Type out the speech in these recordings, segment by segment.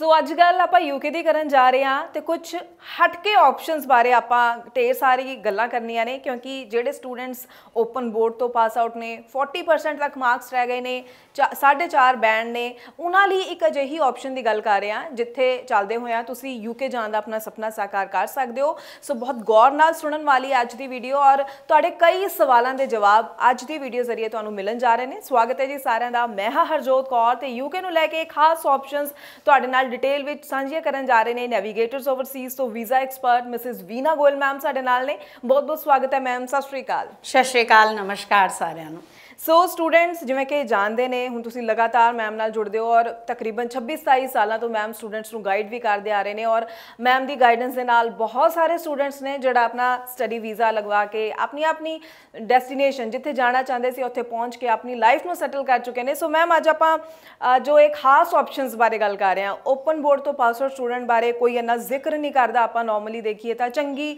ਸੋ ਅੱਜ ਗੱਲ ਆਪਾਂ ਯੂਕੇ ਦੀ ਕਰਨ ਜਾ ਰਹੇ ਹਾਂ ਤੇ ਕੁਝ ਹਟਕੇ ਆਪਸ਼ਨਸ ਬਾਰੇ ਆਪਾਂ ਢੇਰ ਸਾਰੀ ਗੱਲਾਂ ਕਰਨੀਆਂ ਨੇ ਕਿਉਂਕਿ ਜਿਹੜੇ ਸਟੂਡੈਂਟਸ ਓਪਨ ਬੋਰਡ ਤੋਂ ਪਾਸ ਆਊਟ ਨੇ 40% ਤੱਕ ਮਾਰਕਸ ਰਹਿ ਗਏ ਨੇ 4.5 ਬੈਂਡ ਨੇ ਉਹਨਾਂ ਲਈ ਇੱਕ ਅਜਿਹੀ ਆਪਸ਼ਨ ਦੀ ਗੱਲ ਕਰ ਰਹੇ ਹਾਂ ਜਿੱਥੇ ਚੱਲਦੇ ਹੋਇਆ ਤੁਸੀਂ ਯੂਕੇ ਜਾਣ ਦਾ ਆਪਣਾ ਸੁਪਨਾ ਸਾਕਾਰ ਕਰ ਸਕਦੇ ਹੋ ਸੋ ਬਹੁਤ ਗੌਰ ਨਾਲ ਸੁਣਨ ਵਾਲੀ ਅੱਜ ਦੀ ਵੀਡੀਓ ਔਰ ਤੁਹਾਡੇ ਕਈ ਸਵਾਲਾਂ ਦੇ ਜਵਾਬ ਅੱਜ ਦੀ ਵੀਡੀਓ ਜ਼ਰੀਏ ਤੁਹਾਨੂੰ ਮਿਲਣ ਜਾ ਰਹੇ ਨੇ ਸਵਾਗਤ ਹੈ ਜੀ ਸਾਰਿਆਂ ਦਾ ਮੈਂ ਹਾਂ ਹਰਜੋਤ ਕੌਰ ਤੇ ਯੂਕੇ ਨੂੰ ਲੈ ਕੇ ਖਾਸ ਆਪਸ਼ਨਸ ਤੁਹਾਡੇ ਨਾਲ ਡਿਟੇਲ ਵਿੱਚ ਸਾਂਝੀਆਂ ਕਰਨ ਜਾ ਰਹੇ ਨੇ ਨੈਵੀਗੇਟਰਸ ਓਵਰਸੀਜ਼ ਤੋਂ visa expert Mrs Veena Goyal ma'am ਸਾਡੇ ਨਾਲ ਨੇ ਬਹੁਤ ਬਹੁਤ ਸਵਾਗਤ ਹੈ ਮੈਮ ਸਤਿ ਸ਼੍ਰੀ ਅਕਾਲ ਸਤਿ ਸ਼੍ਰੀ ਅਕਾਲ ਨਮਸਕਾਰ ਸਾਰਿਆਂ ਨੂੰ ਸੋ ਸਟੂਡੈਂਟਸ ਜਿਵੇਂ ਕਿ ਜਾਣਦੇ ਨੇ ਹੁਣ ਤੁਸੀਂ ਲਗਾਤਾਰ ਮੈਮ ਨਾਲ ਜੁੜਦੇ ਹੋ ਔਰ ਤਕਰੀਬਨ 26 27 ਸਾਲਾਂ ਤੋਂ ਮੈਮ ਸਟੂਡੈਂਟਸ ਨੂੰ ਗਾਈਡ ਵੀ ਕਰਦੇ ਆ ਰਹੇ ਨੇ ਔਰ ਮੈਮ ਦੀ ਗਾਈਡੈਂਸ ਦੇ ਨਾਲ ਬਹੁਤ ਸਾਰੇ ਸਟੂਡੈਂਟਸ ਨੇ ਜਿਹੜਾ ਆਪਣਾ ਸਟੱਡੀ ਵੀਜ਼ਾ ਲਗਵਾ ਕੇ ਆਪਣੀ ਆਪਣੀ ਡੈਸਟੀਨੇਸ਼ਨ ਜਿੱਥੇ ਜਾਣਾ ਚਾਹੁੰਦੇ ਸੀ ਉੱਥੇ ਪਹੁੰਚ ਕੇ ਆਪਣੀ ਲਾਈਫ ਨੂੰ ਸੈਟਲ ਕਰ ਚੁੱਕੇ ਨੇ ਸੋ ਮੈਮ ਅੱਜ ਆਪਾਂ ਜੋ ਇੱਕ ਖਾਸ ਆਪਸ਼ਨਸ ਬਾਰੇ ਗੱਲ ਕਰ ਰਹੇ ਹਾਂ ਓਪਨ ਬੋਰਡ ਤੋਂ ਪਾਸ ਆਊਟ ਸਟੂਡੈਂਟ ਬਾਰੇ ਕੋਈ ਇਹਨਾਂ ਜ਼ਿਕਰ ਨਹੀਂ ਕਰਦਾ ਆਪਾਂ ਨਾਰਮਲੀ ਦੇਖੀਏ ਤਾਂ ਚੰਗੀ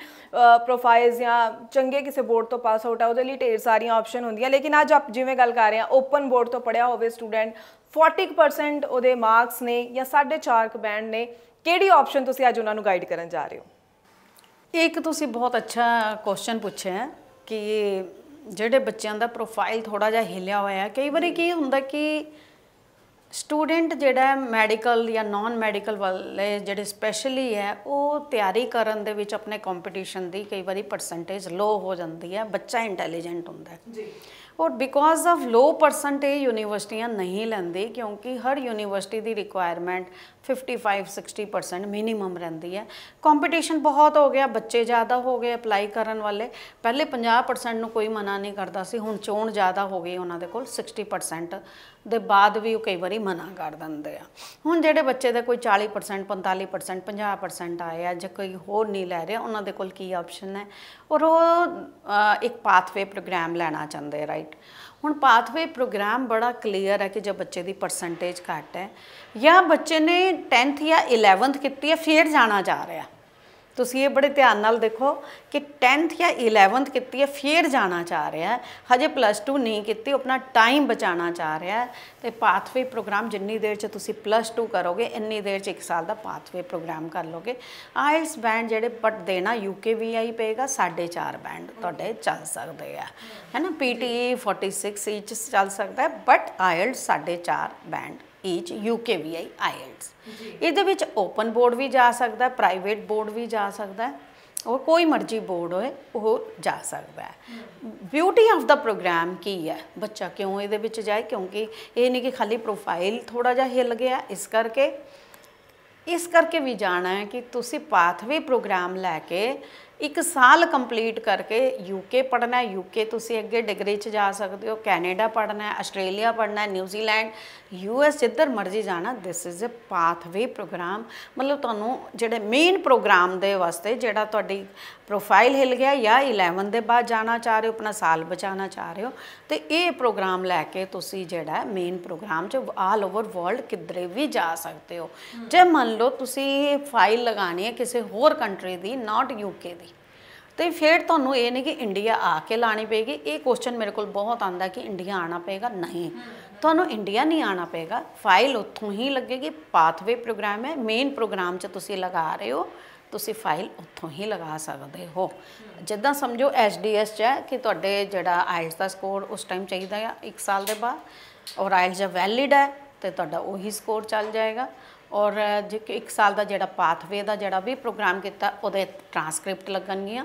ਪ੍ਰੋਫਾਈਲਸ ਜਾਂ ਚੰਗੇ ਕਿਸੇ ਬੋਰਡ ਤੋਂ ਪਾਸ ਆਊਟ ਆ ਉਹਦੇ ਲਈ ਢੇਰ ਸਾਰੀਆਂ ਆਪਸ਼ਨ ਹੁੰਦੀਆਂ ਲੇਕਿਨ ਅੱਜ ਆਪ ਜਿਵੇਂ ਗੱਲ ਕਰ ਰਹੇ ਆ ਓਪਨ ਬੋਰਡ ਤੋਂ ਪੜਿਆ ਹੋਵੇ ਸਟੂਡੈਂਟ 40% ਉਹਦੇ ਮਾਰਕਸ ਨੇ ਜਾਂ 4.5 ਕ ਬੈਂਡ ਨੇ ਕਿਹੜੀ ਆਪਸ਼ਨ ਤੁਸੀਂ ਅੱਜ ਉਹਨਾਂ ਨੂੰ ਗਾਈਡ ਕਰਨ ਜਾ ਰਹੇ ਹੋ ਇੱਕ ਤੁਸੀਂ ਬਹੁਤ ਅੱਛਾ ਕੁਐਸਚਨ ਪੁੱਛਿਆ ਕਿ ਜਿਹੜੇ ਬੱਚਿਆਂ ਦਾ ਪ੍ਰੋਫਾਈਲ ਥੋੜਾ ਜਿਹਾ ਹਿਲਿਆ ਹੋਇਆ ਹੈ ਕਈ ਵਾਰੀ ਕੀ ਹੁੰਦਾ ਕਿ ਸਟੂਡੈਂਟ ਜਿਹੜਾ ਮੈਡੀਕਲ ਜਾਂ ਨਾਨ ਮੈਡੀਕਲ ਵਾਲੇ ਜਿਹੜੇ ਸਪੈਸ਼ਲੀ ਹੈ ਉਹ ਤਿਆਰੀ ਕਰਨ ਦੇ ਵਿੱਚ ਆਪਣੇ ਕੰਪੀਟੀਸ਼ਨ ਦੀ ਕਈ ਵਾਰੀ ਪਰਸੈਂਟੇਜ ਲੋ ਹੋ ਜਾਂਦੀ ਹੈ ਬੱਚਾ ਇੰਟੈਲੀਜੈਂਟ ਹੁੰਦਾ ਹੈ ਜੀ ਔਰ ਬਿਕੋਜ਼ ਆਫ ਲੋ ਪਰਸੈਂਟੇਜ ਯੂਨੀਵਰਸਿਟੀਆਂ ਨਹੀਂ ਲੈਂਦੇ ਕਿਉਂਕਿ ਹਰ ਯੂਨੀਵਰਸਿਟੀ ਦੀ ਰਿਕੁਆਇਰਮੈਂਟ 55-60% ਮਿਨੀਮਮ ਰਹਿੰਦੀ ਹੈ ਕੰਪੀਟੀਸ਼ਨ ਬਹੁਤ ਹੋ ਗਿਆ ਬੱਚੇ ਜ਼ਿਆਦਾ ਹੋ ਗਏ ਅਪਲਾਈ ਕਰਨ ਵਾਲੇ ਪਹਿਲੇ 50% ਨੂੰ ਕੋਈ ਮਨਾ ਨਹੀਂ ਕਰਦਾ ਸੀ ਹੁਣ ਚੋਣ ਜ਼ਿਆਦਾ ਹੋ ਗਈ ਉਹਨਾਂ ਦੇ ਕੋਲ 60% ਦੇ ਬਾਅਦ ਵੀ ਉਹ ਕਈ ਵਾਰੀ ਮਨਾ ਕਰ ਦਿੰਦੇ ਆ ਹੁਣ ਜਿਹੜੇ ਬੱਚੇ ਦੇ ਕੋਈ 40% 45% 50% ਆਏ ਆ ਜਾਂ ਕੋਈ ਹੋਰ ਨਹੀਂ ਲੈ ਰਿਹਾ ਉਹਨਾਂ ਦੇ ਕੋਲ ਕੀ ਆਪਸ਼ਨ ਹੈ ਔਰ ਉਹ ਇੱਕ ਪਾਥਵੇ ਪ੍ਰੋਗਰਾਮ ਲੈਣਾ ਚਾਹੁੰਦੇ ਰਾਈਟ ਰਾਈਟ ਹੁਣ ਪਾਥਵੇ ਪ੍ਰੋਗਰਾਮ ਬੜਾ ਕਲੀਅਰ ਹੈ ਕਿ ਜੇ ਬੱਚੇ ਦੀ ਪਰਸੈਂਟੇਜ ਘੱਟ ਹੈ ਜਾਂ ਬੱਚੇ ਨੇ 10th ਜਾਂ 11th ਕੀਤੀ ਹੈ ਫੇਰ ਜਾਣਾ ਜਾ ਰਿਹਾ ਤੁਸੀਂ ਇਹ ਬੜੇ ਧਿਆਨ ਨਾਲ ਦੇਖੋ ਕਿ 10th ਜਾਂ 11th ਕੀਤੀ ਹੈ ਫੇਰ ਜਾਣਾ ਚਾਹ ਰਿਹਾ ਹੈ ਹਜੇ ਪਲੱਸ 2 ਨਹੀਂ ਕੀਤੀ ਆਪਣਾ ਟਾਈਮ ਬਚਾਉਣਾ ਚਾਹ ਰਿਹਾ ਹੈ ਤੇ ਪਾਥਵੇ ਪ੍ਰੋਗਰਾਮ ਜਿੰਨੀ ਦੇਰ ਚ ਤੁਸੀਂ ਪਲੱਸ 2 ਕਰੋਗੇ ਇੰਨੀ ਦੇਰ ਚ 1 ਸਾਲ ਦਾ ਪਾਥਵੇ ਪ੍ਰੋਗਰਾਮ ਕਰ ਲੋਗੇ ਆਇਲਸ ਬੈਂਡ ਜਿਹੜੇ ਪਟ ਦੇਣਾ ਯੂਕੇ ਵੀਆਈ ਪਏਗਾ 4.5 ਬੈਂਡ ਤੁਹਾਡੇ ਚੱਲ ਸਕਦੇ ਆ ਹੈਨਾ ਪੀਟੀ 46 ਇੰਚ ਚੱਲ ਸਕਦਾ ਹੈ but IELTS 4.5 band each UKVI IELTS ਇਹਦੇ ਵਿੱਚ ਓਪਨ ਬੋਰਡ ਵੀ ਜਾ ਸਕਦਾ ਪ੍ਰਾਈਵੇਟ ਬੋਰਡ ਵੀ ਜਾ ਸਕਦਾ ਉਹ ਕੋਈ ਮਰਜ਼ੀ ਬੋਰਡ ਹੋਏ ਉਹ ਜਾ ਸਕਦਾ ਹੈ ਬਿਊਟੀ ਆਫ ਦਾ ਪ੍ਰੋਗਰਾਮ ਕੀ ਹੈ ਬੱਚਾ ਕਿਉਂ ਇਹਦੇ ਵਿੱਚ ਜਾਏ ਕਿਉਂਕਿ ਇਹ ਨਹੀਂ ਕਿ ਖਾਲੀ ਪ੍ਰੋਫਾਈਲ ਥੋੜਾ ਜਿਹਾ ਹਿੱਲ ਗਿਆ ਇਸ ਕਰਕੇ ਇਸ ਕਰਕੇ ਵੀ ਜਾਣਾ ਹੈ ਕਿ ਤੁਸੀਂ ਪਾਥਵੇ ਪ੍ਰੋਗਰਾਮ ਲੈ ਕੇ ਇੱਕ ਸਾਲ ਕੰਪਲੀਟ ਕਰਕੇ ਯੂਕੇ ਪੜਨਾ ਹੈ ਯੂਕੇ ਤੁਸੀਂ ਅੱਗੇ ਡਿਗਰੀ 'ਚ ਜਾ ਸਕਦੇ ਹੋ ਕੈਨੇਡਾ ਪੜਨਾ ਹੈ ਆਸਟ੍ਰੇਲੀਆ ਪੜਨਾ ਹੈ ਨਿਊਜ਼ੀਲੈਂਡ ਯੂਐਸ ਜਿੱਧਰ ਮਰਜ਼ੀ ਜਾਣਾ ਦਿਸ ਇਜ਼ ਅ ਪਾਥਵੇ ਪ੍ਰੋਗਰਾਮ ਮਤਲਬ ਤੁਹਾਨੂੰ ਜਿਹੜੇ ਮੇਨ ਪ੍ਰੋਗਰਾਮ ਦੇ ਵਾਸਤੇ ਜਿਹੜਾ ਤੁਹਾਡੀ ਪ੍ਰੋਫਾਈਲ ਹਿਲ ਗਿਆ ਜਾਂ 11 ਦੇ ਬਾਅਦ ਜਾਣਾ ਚਾਹ ਰਹੇ ਹੋ ਆਪਣਾ ਸਾਲ ਬਚਾਉਣਾ ਚਾਹ ਰਹੇ ਹੋ ਤੇ ਇਹ ਪ੍ਰੋਗਰਾਮ ਲੈ ਕੇ ਤੁਸੀਂ ਜਿਹੜਾ ਮੇਨ ਪ੍ਰੋਗਰਾਮ 'ਚ ਆਲ ਓਵਰ ਵਰਲਡ ਕਿਧਰੇ ਵੀ ਜਾ ਸਕਦੇ ਹੋ ਜੇ ਮੰਨ ਲਓ ਤੁਸੀਂ ਫਾਈਲ ਲਗਾਣੀ ਹੈ ਕਿਸੇ ਹੋਰ ਕੰਟਰੀ ਦੀ ਨਾਟ ਯੂਕੇ ਦੀ ਤੇ ਫਿਰ ਤੁਹਾਨੂੰ ਇਹ ਨਹੀਂ ਕਿ ਇੰਡੀਆ ਆ ਕੇ ਲਾਣੀ ਪਏਗੀ ਇਹ ਕੁਐਸਚਨ ਮੇਰੇ ਕੋਲ ਬਹੁਤ ਆਂਦਾ ਕਿ ਇੰਡੀਆ ਆਣਾ ਪਏਗਾ ਨਹੀਂ ਤੁਹਾਨੂੰ ਇੰਡੀਆ ਨਹੀਂ ਆਣਾ ਪਏਗਾ ਫਾਈਲ ਉੱਥੋਂ ਹੀ ਲੱਗੇਗੀ ਪਾਥਵੇ ਪ੍ਰੋਗਰਾਮ ਹੈ ਮੇਨ ਪ੍ਰੋਗਰਾਮ 'ਚ ਤੁਸੀਂ ਲਗਾ ਰਹੇ ਹੋ ਤੁਸੀਂ ਫਾਈਲ ਉੱਥੋਂ ਹੀ ਲਗਾ ਸਕਦੇ ਹੋ ਜਿੱਦਾਂ ਸਮਝੋ ਐਸਡੀਐਸ 'ਚ ਹੈ ਕਿ ਤੁਹਾਡੇ ਜਿਹੜਾ ਆਇਲਸ ਦਾ ਸਕੋਰ ਉਸ ਟਾਈਮ ਚਾਹੀਦਾ ਹੈ 1 ਸਾਲ ਦੇ ਬਾਅਦ ਔਰ ਆਇਲਸ ਜੇ ਵੈਲਿਡ ਹੈ ਤੇ ਤੁਹਾਡਾ ਉਹੀ ਸਕੋਰ ਚੱਲ ਜਾਏਗਾ ਔਰ ਜੇ ਇੱਕ ਸਾਲ ਦਾ ਜਿਹੜਾ ਪਾਥਵੇ ਦਾ ਜਿਹੜਾ ਵੀ ਪ੍ਰੋਗਰਾਮ ਕੀਤਾ ਉਹਦੇ ਟਰਾਂਸਕ੍ਰਿਪਟ ਲੱਗਣਗੀਆਂ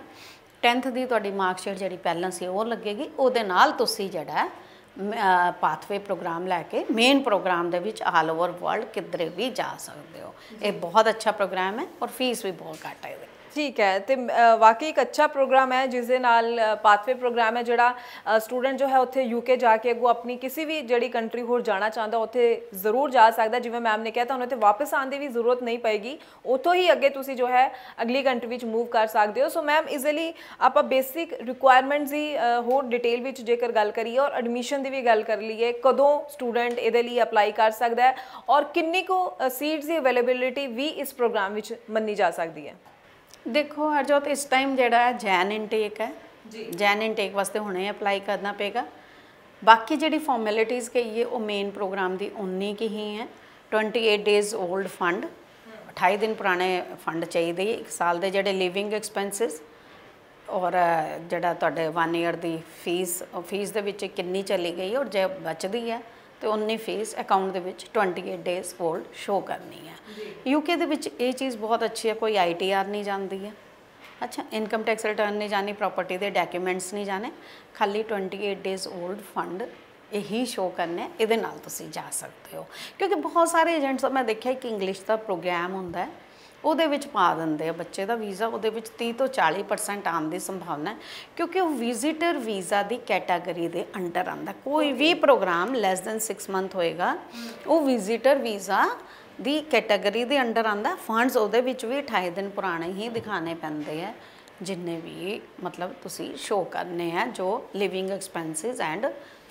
10th ਦੀ ਤੁਹਾਡੀ ਮਾਰਕ ਸ਼ੀਟ ਜਿਹੜੀ ਪਹਿਲਾਂ ਸੀ ਉਹ ਲੱਗੇਗੀ ਉਹਦੇ ਨਾਲ ਤੁਸੀਂ ਜਿਹੜਾ ਪਾਥਵੇ ਪ੍ਰੋਗਰਾਮ ਲੈ ਕੇ ਮੇਨ ਪ੍ਰੋਗਰਾਮ ਦੇ ਵਿੱਚ ਆਲ ਓਵਰ ਵਰਲਡ ਕਿਧਰੇ ਵੀ ਜਾ ਸਕਦੇ ਹੋ ਇਹ ਬਹੁਤ ਅੱਛਾ ਪ੍ਰੋਗਰਾਮ ਹੈ ਔਰ ਫੀਸ ਵੀ ਬਹੁਤ ਘੱਟ ਹੈ ਠੀਕ ਹੈ ਤੇ ਵਾਕਈ ਇੱਕ ਅੱਛਾ ਪ੍ਰੋਗਰਾਮ ਹੈ ਜਿਸ ਦੇ ਨਾਲ ਪਾਥਵੇ ਪ੍ਰੋਗਰਾਮ ਹੈ ਜਿਹੜਾ ਸਟੂਡੈਂਟ ਜੋ ਹੈ ਉੱਥੇ ਯੂਕੇ ਜਾ ਕੇ ਉਹ ਆਪਣੀ ਕਿਸੇ ਵੀ ਜਿਹੜੀ ਕੰਟਰੀ ਹੋਰ ਜਾਣਾ ਚਾਹੁੰਦਾ ਉੱਥੇ ਜ਼ਰੂਰ ਜਾ ਸਕਦਾ ਜਿਵੇਂ ਮੈਮ ਨੇ ਕਿਹਾ ਤਾਂ ਤੁਹਾਨੂੰ ਤੇ ਵਾਪਸ ਆਉਣ ਦੀ ਵੀ ਜ਼ਰੂਰਤ ਨਹੀਂ ਪਏਗੀ ਉਥੋਂ ਹੀ ਅੱਗੇ ਤੁਸੀਂ ਜੋ ਹੈ ਅਗਲੀ ਕੰਟਰੀ ਵਿੱਚ ਮੂਵ ਕਰ ਸਕਦੇ ਹੋ ਸੋ ਮੈਮ ਇਸ ਲਈ ਆਪਾਂ ਬੇਸਿਕ ਰਿਕੁਆਇਰਮੈਂਟਸ ਦੀ ਹੋਰ ਡਿਟੇਲ ਵਿੱਚ ਜੇਕਰ ਗੱਲ ਕਰੀਏ ਔਰ ਐਡਮਿਸ਼ਨ ਦੀ ਵੀ ਗੱਲ ਕਰ ਲਈਏ ਕਦੋਂ ਸਟੂਡੈਂਟ ਇਹਦੇ ਲਈ ਅਪਲਾਈ ਕਰ ਸਕਦਾ ਹੈ ਔਰ ਕਿੰਨੀ ਕੋ ਸੀਟਸ ਦੀ ਅਵੇਲੇਬਿਲਿਟੀ ਵੀ ਇਸ ਪ੍ਰੋਗਰਾਮ ਵਿੱਚ ਮੰਨੀ ਜਾ ਸਕਦੀ ਹੈ ਦੇਖੋ ਹਰ ਜੋਬ ਇਸ ਟਾਈਮ ਜਿਹੜਾ ਹੈ ਜੈਨ ਇਨਟੇਕ ਹੈ ਜੀ ਜੈਨ ਇਨਟੇਕ ਵਾਸਤੇ ਹੁਣੇ ਅਪਲਾਈ ਕਰਨਾ ਪਏਗਾ ਬਾਕੀ ਜਿਹੜੀ ਫਾਰਮੈਲਿਟੀਜ਼ ਕਹੀਏ ਉਹ ਮੇਨ ਪ੍ਰੋਗਰਾਮ ਦੀ ਉਨੀ ਕੀ ਹੀ ਹੈ 28 ਡੇਜ਼ 올ਡ ਫੰਡ 28 ਦਿਨ ਪੁਰਾਣੇ ਫੰਡ ਚਾਹੀਦੇ ਇੱਕ ਸਾਲ ਦੇ ਜਿਹੜੇ ਲਿਵਿੰਗ ਐਕਸਪੈਂਸਸ ਔਰ ਜਿਹੜਾ ਤੁਹਾਡੇ 1 ਇਅਰ ਦੀ ਫੀਸ ਫੀਸ ਦੇ ਵਿੱਚ ਕਿੰਨੀ ਚਲੀ ਗਈ ਔਰ ਜੇ ਬਚਦੀ ਹੈ ਤੇ 19 ਫੀਸ ਅਕਾਊਂਟ ਦੇ ਵਿੱਚ 28 ਡੇਜ਼ ਹੋਲਡ ਸ਼ੋ ਕਰਨੀ ਹੈ ਯੂਕੇ ਦੇ ਵਿੱਚ ਇਹ ਚੀਜ਼ ਬਹੁਤ ਅੱਛੀ ਹੈ ਕੋਈ ਆਈਟੀਆਰ ਨਹੀਂ ਜਾਂਦੀ ਹੈ ਅੱਛਾ ਇਨਕਮ ਟੈਕਸ ਰਿਟਰਨ ਨਹੀਂ ਜਾਣੀ ਪ੍ਰਾਪਰਟੀ ਦੇ ਡਾਕੂਮੈਂਟਸ ਨਹੀਂ ਜਾਣੇ ਖਾਲੀ 28 ਡੇਜ਼ 올ਡ ਫੰਡ ਇਹੀ ਸ਼ੋ ਕਰਨਾ ਇਹਦੇ ਨਾਲ ਤੁਸੀਂ ਜਾ ਸਕਦੇ ਹੋ ਕਿਉਂਕਿ ਬਹੁਤ ਸਾਰੇ ਏਜੰਟਸ ਮੈਂ ਦੇਖਿਆ ਕਿ ਇੰਗਲਿਸ਼ ਦਾ ਪ੍ਰੋਗਰਾਮ ਹੁੰਦਾ ਹੈ ਉਹਦੇ ਵਿੱਚ ਪਾ ਦਿੰਦੇ ਆ ਬੱਚੇ ਦਾ ਵੀਜ਼ਾ ਉਹਦੇ ਵਿੱਚ 30 ਤੋਂ 40% ਆਮ ਦੀ ਸੰਭਾਵਨਾ ਹੈ ਕਿਉਂਕਿ ਉਹ ਵਿਜ਼ਿਟਰ ਵੀਜ਼ਾ ਦੀ ਕੈਟਾਗਰੀ ਦੇ ਅੰਡਰ ਆਂਦਾ ਕੋਈ ਵੀ ਪ੍ਰੋਗਰਾਮ ਲੈਸ ਦੈਨ 6 ਮੰਥ ਹੋਏਗਾ ਉਹ ਵਿਜ਼ਿਟਰ ਵੀਜ਼ਾ ਦੀ ਕੈਟਾਗਰੀ ਦੇ ਅੰਡਰ ਆਂਦਾ ਫੰਡਸ ਉਹਦੇ ਵਿੱਚ ਵੀ 28 ਦਿਨ ਪੁਰਾਣੇ ਹੀ ਦਿਖਾਣੇ ਪੈਂਦੇ ਆ ਜਿੰਨੇ ਵੀ ਮਤਲਬ ਤੁਸੀਂ ਸ਼ੋ ਕਰਨੇ ਆ ਜੋ ਲਿਵਿੰਗ ਐਕਸਪੈਂਸਸ ਐਂਡ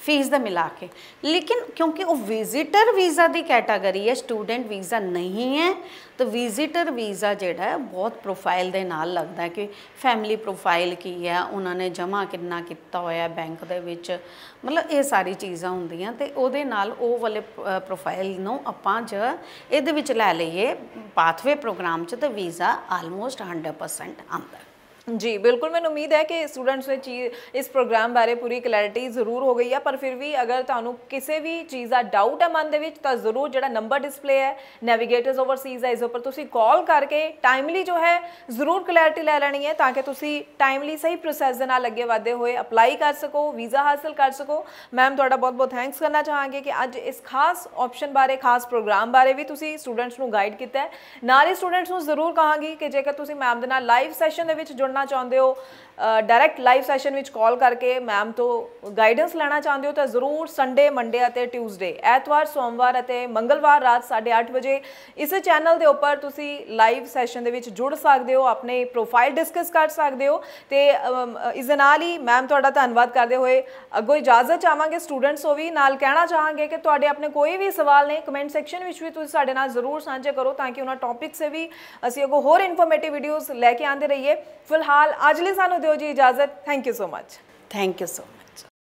ਫੀਸ ਦਾ ਮਿਲਾ ਕੇ ਲੇਕਿਨ ਕਿਉਂਕਿ ਉਹ ਵਿਜ਼ਿਟਰ ਵੀਜ਼ਾ ਦੀ ਕੈਟਾਗਰੀ ਹੈ ਸਟੂਡੈਂਟ ਵੀਜ਼ਾ ਨਹੀਂ ਹੈ ਤਾਂ ਵਿਜ਼ਿਟਰ ਵੀਜ਼ਾ ਜਿਹੜਾ ਹੈ ਬਹੁਤ ਪ੍ਰੋਫਾਈਲ ਦੇ ਨਾਲ ਲੱਗਦਾ ਹੈ ਕਿ ਫੈਮਿਲੀ ਪ੍ਰੋਫਾਈਲ ਕੀ ਹੈ ਉਹਨਾਂ ਨੇ ਜਮ੍ਹਾਂ ਕਿੰਨਾ ਕੀਤਾ ਹੋਇਆ ਬੈਂਕ ਦੇ ਵਿੱਚ ਮਤਲਬ ਇਹ ਸਾਰੀ ਚੀਜ਼ਾਂ ਹੁੰਦੀਆਂ ਤੇ ਉਹਦੇ ਨਾਲ ਉਹ ਵਾਲੇ ਪ੍ਰੋਫਾਈਲ ਨੂੰ ਆਪਾਂ ਜ ਇਹਦੇ ਵਿੱਚ ਲੈ ਲਈਏ ਪਾਥਵੇ ਪ੍ਰੋਗਰਾਮ 'ਚ ਤਾਂ ਵੀਜ਼ਾ ਆਲਮੋਸਟ 100% ਆਉਂਦਾ ਜੀ ਬਿਲਕੁਲ ਮੈਨੂੰ ਉਮੀਦ ਹੈ ਕਿ ਸਟੂਡੈਂਟਸ ਨੇ ਇਸ ਪ੍ਰੋਗਰਾਮ ਬਾਰੇ ਪੂਰੀ ਕਲੈਰਿਟੀ ਜ਼ਰੂਰ ਹੋ ਗਈ ਹੈ ਪਰ ਫਿਰ ਵੀ ਅਗਰ ਤੁਹਾਨੂੰ ਕਿਸੇ ਵੀ ਚੀਜ਼ ਦਾ ਡਾਊਟ ਹੈ ਮਨ ਦੇ ਵਿੱਚ ਤਾਂ ਜ਼ਰੂਰ ਜਿਹੜਾ ਨੰਬਰ ਡਿਸਪਲੇ ਹੈ ਨੈਵੀਗੇਟਰਸ ਓਵਰਸੀਜ਼ ਹੈ ਇਸ ਉੱਪਰ ਤੁਸੀਂ ਕਾਲ ਕਰਕੇ ਟਾਈਮਲੀ ਜੋ ਹੈ ਜ਼ਰੂਰ ਕਲੈਰਿਟੀ ਲੈ ਲੈਣੀ ਹੈ ਤਾਂ ਕਿ ਤੁਸੀਂ ਟਾਈਮਲੀ ਸਹੀ ਪ੍ਰੋਸੈਸ ਦੇ ਨਾਲ ਅੱਗੇ ਵਧਦੇ ਹੋਏ ਅਪਲਾਈ ਕਰ ਸਕੋ ਵੀਜ਼ਾ ਹਾਸਲ ਕਰ ਸਕੋ ਮੈਮ ਤੁਹਾਡਾ ਬਹੁਤ-ਬਹੁਤ ਥੈਂਕਸ ਕਰਨਾ ਚਾਹਾਂਗੇ ਕਿ ਅੱਜ ਇਸ ਖਾਸ ਆਪਸ਼ਨ ਬਾਰੇ ਖਾਸ ਪ੍ਰੋਗਰਾਮ ਬਾਰੇ ਵੀ ਤੁਸੀਂ ਸਟੂਡੈਂਟਸ ਨੂੰ ਗਾਈਡ ਕੀਤਾ ਹੈ ਨਾਲ ਹੀ ਸਟੂਡੈਂਟਸ ਨੂੰ ਜ਼ਰੂਰ ਕਹਾਂਗੀ ਕਿ ਜੇਕਰ ਤੁਸੀਂ ਮੈਮ ਦੇ ਨਾਲ ਲਾਈਵ ਸੈਸ਼ਨ ਦੇ ਵਿੱਚ ਜੁੜਨਾ ਕਰਨਾ ਚਾਹੁੰਦੇ ਹੋ ਡਾਇਰੈਕਟ ਲਾਈਵ ਸੈਸ਼ਨ ਵਿੱਚ ਕਾਲ ਕਰਕੇ ਮੈਮ ਤੋਂ ਗਾਈਡੈਂਸ ਲੈਣਾ ਚਾਹੁੰਦੇ ਹੋ ਤਾਂ ਜ਼ਰੂਰ ਸੰਡੇ ਮੰਡੇ ਅਤੇ ਟਿਊਜ਼ਡੇ ਐਤਵਾਰ ਸੋਮਵਾਰ ਅਤੇ ਮੰਗਲਵਾਰ ਰਾਤ 8:30 ਵਜੇ ਇਸੇ ਚੈਨਲ ਦੇ ਉੱਪਰ ਤੁਸੀਂ ਲਾਈਵ ਸੈਸ਼ਨ ਦੇ ਵਿੱਚ ਜੁੜ ਸਕਦੇ ਹੋ ਆਪਣੇ ਪ੍ਰੋਫਾਈਲ ਡਿਸਕਸ ਕਰ ਸਕਦੇ ਹੋ ਤੇ ਇਸ ਦੇ ਨਾਲ ਹੀ ਮੈਮ ਤੁਹਾਡਾ ਧੰਨਵਾਦ ਕਰਦੇ ਹੋਏ ਅੱਗੋਂ ਇਜਾਜ਼ਤ ਚਾਹਾਂਗੇ ਸਟੂਡੈਂਟਸ ਹੋ ਵੀ ਨਾਲ ਕਹਿਣਾ ਚਾਹਾਂਗੇ ਕਿ ਤੁਹਾਡੇ ਆਪਣੇ ਕੋਈ ਵੀ ਸਵਾਲ ਨੇ ਕਮੈਂਟ ਸੈਕਸ਼ਨ ਵਿੱਚ ਵੀ ਤੁਸੀਂ ਸਾਡੇ ਨਾਲ ਜ਼ਰੂਰ ਸਾਂਝੇ ਕਰੋ ਤਾਂ ਕਿ ਉਹਨਾਂ ਟੌਪਿਕ ਸੇ ਵੀ ਅਸੀਂ ਅੱਗੋਂ ਹੋਰ ਇਨਫੋਰਮੇਟਿਵ ਵੀਡੀਓਜ਼ ਲੈ ਕੇ ਆਂਦੇ ਰਹੀਏ ਫਿਲ ਫਿਲਹਾਲ ਅੱਜ ਲਈ ਸਾਨੂੰ ਦਿਓ ਜੀ ਇਜਾਜ਼ਤ thank you so much thank you so